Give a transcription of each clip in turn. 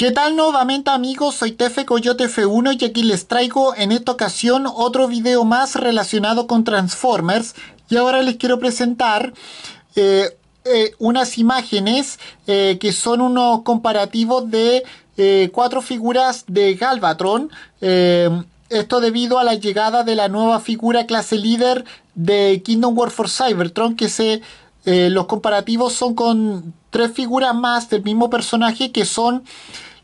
¿Qué tal nuevamente amigos? Soy Tefe Coyote F1 y aquí les traigo en esta ocasión otro video más relacionado con Transformers y ahora les quiero presentar eh, eh, unas imágenes eh, que son unos comparativos de cuatro figuras de Galvatron esto debido a la llegada de la nueva figura clase líder de Kingdom War for Cybertron que se los comparativos son con tres figuras más del mismo personaje que son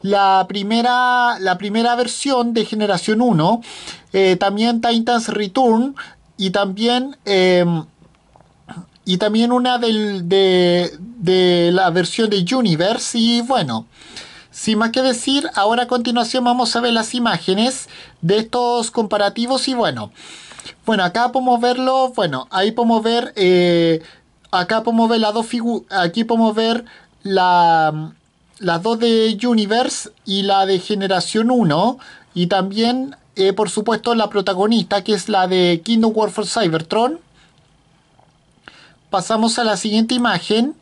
la primera, la primera versión de generación 1, eh, también Titans Return y también, em, y también una de, la versión de Universe y bueno. Sin más que decir, ahora a continuación vamos a ver las imágenes de estos comparativos y bueno, bueno, acá podemos verlo, bueno, ahí podemos ver, eh, acá podemos ver las dos figuras, aquí podemos ver la, las dos de Universe y la de Generación 1. Y también, eh, por supuesto, la protagonista, que es la de Kingdom for Cybertron. Pasamos a la siguiente imagen.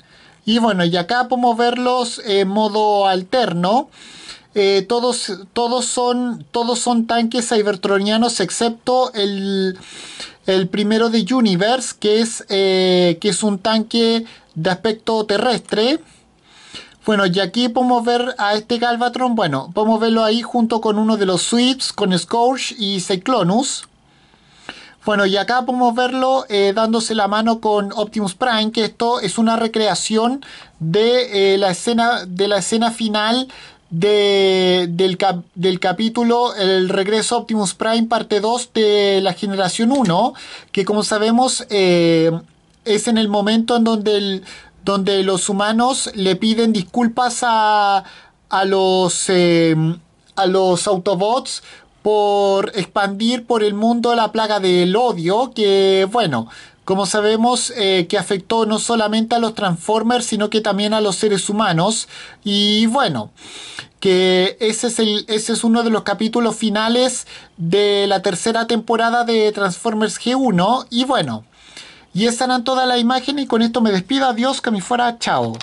Y bueno, y acá podemos verlos en eh, modo alterno. Eh, todos, son, todos son tanques cybertronianos excepto el, primero de Universe, que es, que es un tanque de aspecto terrestre. Bueno, y aquí podemos ver a este Galvatron, bueno, podemos verlo ahí junto con uno de los Sweeps, con Scourge y Cyclonus. Bueno, y acá podemos verlo eh, dándose la mano con Optimus Prime, que esto es una recreación de, eh, la, escena, de la escena final de, del, capítulo El regreso Optimus Prime, parte 2 de la generación 1, que como sabemos eh, es en el momento en donde el donde los humanos le piden disculpas a, a los, em, a los Autobots por expandir por el mundo la plaga del odio, que bueno, como sabemos, eh, que afectó no solamente a los Transformers, sino que también a los seres humanos. Y bueno, que ese es, el, ese es uno de los capítulos finales de la tercera temporada de Transformers G1. Y bueno, y esa era toda la imagen y con esto me despido. Adiós, que me fuera. Chao.